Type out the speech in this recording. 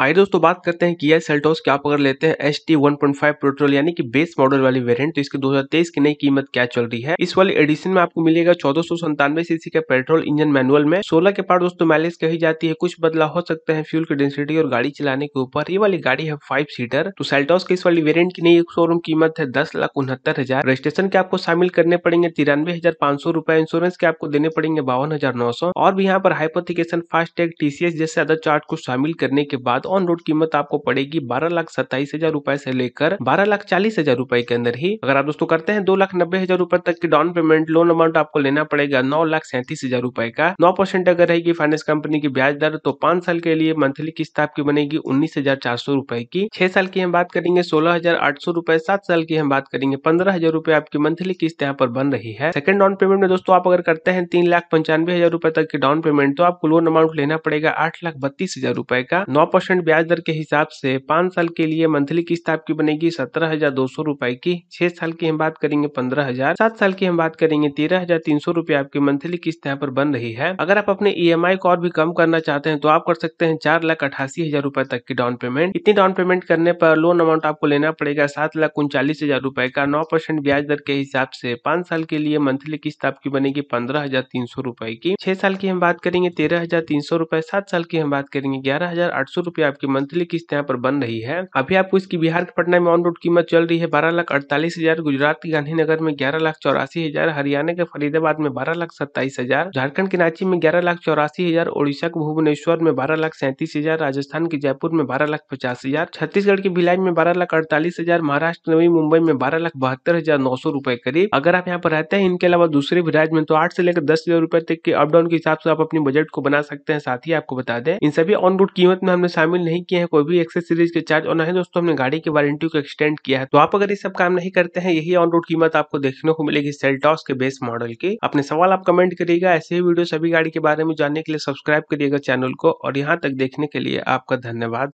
आइए दोस्तों बात करते हैं किया सेल्टोस की आप अगर लेते हैं S T one point five petrol यानी कि बेस मॉडल वाली वेरिएंट तो इसके 2023 की नई कीमत क्या चल रही है इस वाली एडिशन में आपको मिलेगा चौदह सौ संतानवे सीसी का पेट्रोल इंजन मैनुअल में सोलह के पार दोस्तों माइलेज कही जाती है कुछ बदलाव हो सकते हैं फ्यूल की डेंसिटी और गाड़ी चलाने के ऊपर ये वाली गाड़ी है फाइव सीटर तो सेल्टोस की इस वाली वेरियंट की नई शोरूम कीमत है दस लाख उनहत्तर हजार रजिस्ट्रेशन के आपको शामिल करने पड़ेंगे तिरानवे हजार पांच सौ रूपए इंश्योरेंस के आपको देने पड़ेंगे बावन हजार नौ सौ और भी यहाँ पर हाइपोथिकेशन फास्टैग टीसीएस जैसे अदर चार्ट को शामिल करने के बाद साथ ऑन रोड कीमत आपको पड़ेगी बारह लाख सत्ताईस हजार रूपए से लेकर बारह लाख चालीस हजार रूपए के अंदर ही अगर आप दोस्तों करते हैं दो लाख नब्बे हजार रूपए तक की डाउन पेमेंट लोन अमाउंट आपको लेना पड़ेगा नौ लाख सैंतीस हजार रूपए का नौ परसेंट अगर रहेगी फाइनेंस कंपनी की ब्याज दर तो पांच साल के लिए मंथली किस्त आपकी बनेगी उन्नीस हजार चार सौ रूपए की छह साल की हम बात करेंगे सोलह हजार आठ सौ रूपए सात साल की हम बात करेंगे पंद्रह हजार रूपए आपकी मंथली किस्त यहाँ पर बन रही है सेकंड डाउन पेमेंट में दोस्तों आप अगर करते हैं तीन लाख पंचानवे हजार रूपए तक की डाउन पेमेंट तो आपको लोन अमाउंट लेना पड़ेगा आठ लाख बत्तीस हजार रूपए का नौ परसेंट परसेंट ब्याज दर के हिसाब से पाँच साल के लिए मंथली किस्त आपकी बनेगी सत्रह हजार दो सौ रूपए की छह साल की हम बात करेंगे पंद्रह हजार सात साल की हम बात करेंगे तेरह हजार तीन सौ रूपए आपकी मंथली किस्त यहाँ पर बन रही है अगर आप अपने ई e को और भी कम करना चाहते हैं तो आप कर सकते हैं चार लाख अठासी हजार रूपए तक की डाउन पेमेंट इतनी डाउन पेमेंट करने पर लोन अमाउंट आपको लेना पड़ेगा सात लाख उनचालीस हजार रूपए का नौ परसेंट ब्याज दर के हिसाब से पाँच साल के लिए मंथली किस्त आपकी बनेगी पंद्रह हजार तीन सौ रूपए की छह साल की हम बात करेंगे तेरह हजार तीन सौ रूपए सात साल की हम बात करेंगे ग्यारह हजार आठ सौ रूपए आपकी मंथली किस्त यहाँ पर बन रही है अभी आपको इसकी बिहार के पटना में ऑन रोड कीमत चल रही है बारह लाख अड़तालीस हजार गुजरात के गांधीनगर में ग्यारह लाख चौरासी हजार हरियाणा के फरीदाबाद में बारह लाख सत्ताईस हजार झारखंड के रांची में ग्यारह लाख चौरासी हजार ओडिशा के भुवनेश्वर में बारह लाख सैंतीस हजार राजस्थान के जयपुर में बारह लाख पचास हजार छत्तीसगढ़ के भिलाई में बारह लाख अड़तालीस हजार महाराष्ट्र नवी मुंबई में बारह लाख बहत्तर हजार नौ सौ रूपये करीब अगर आप यहाँ पर रहते हैं इनके अलावा दूसरे भी राज्य में तो आठ से लेकर दस हजार रुपए तक के अपडाउन के हिसाब से आप अपने बजट को बना सकते हैं साथ ही आपको बता दें इन सभी ऑन रोड कीमत में हमने शामिल शामिल नहीं किए हैं कोई भी एक्सेस सीरीज के चार्ज और ना ही दोस्तों हमने गाड़ी की वारंटी को एक्सटेंड किया है तो आप अगर ये सब काम नहीं करते हैं यही ऑन रोड कीमत आपको देखने को मिलेगी सेल्टॉस के बेस मॉडल की अपने सवाल आप कमेंट करिएगा ऐसे ही वीडियो सभी गाड़ी के बारे में जानने के लिए सब्सक्राइब करिएगा चैनल को और यहाँ तक देखने के लिए आपका धन्यवाद